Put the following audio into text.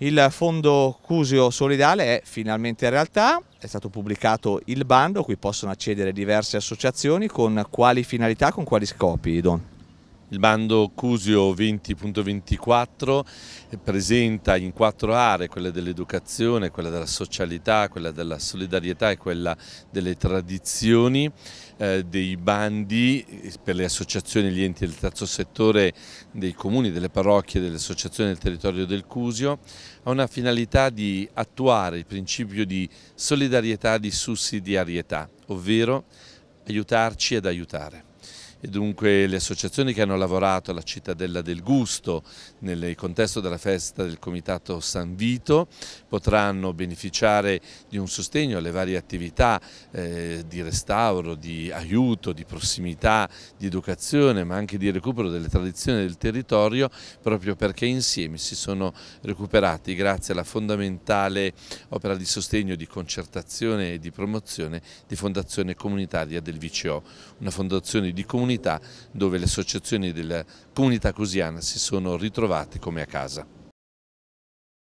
Il fondo Cusio Solidale è finalmente in realtà, è stato pubblicato il bando, qui possono accedere diverse associazioni, con quali finalità, con quali scopi Don? Il bando Cusio 20.24 presenta in quattro aree, quella dell'educazione, quella della socialità, quella della solidarietà e quella delle tradizioni, eh, dei bandi eh, per le associazioni, e gli enti del terzo settore, dei comuni, delle parrocchie, delle associazioni del territorio del Cusio, ha una finalità di attuare il principio di solidarietà e di sussidiarietà, ovvero aiutarci ad aiutare e dunque le associazioni che hanno lavorato alla Cittadella del Gusto nel contesto della festa del Comitato San Vito potranno beneficiare di un sostegno alle varie attività eh, di restauro, di aiuto, di prossimità, di educazione ma anche di recupero delle tradizioni del territorio proprio perché insieme si sono recuperati grazie alla fondamentale opera di sostegno, di concertazione e di promozione di Fondazione Comunitaria del VCO, una fondazione di comunità comunità dove le associazioni della comunità cosiana si sono ritrovate come a casa.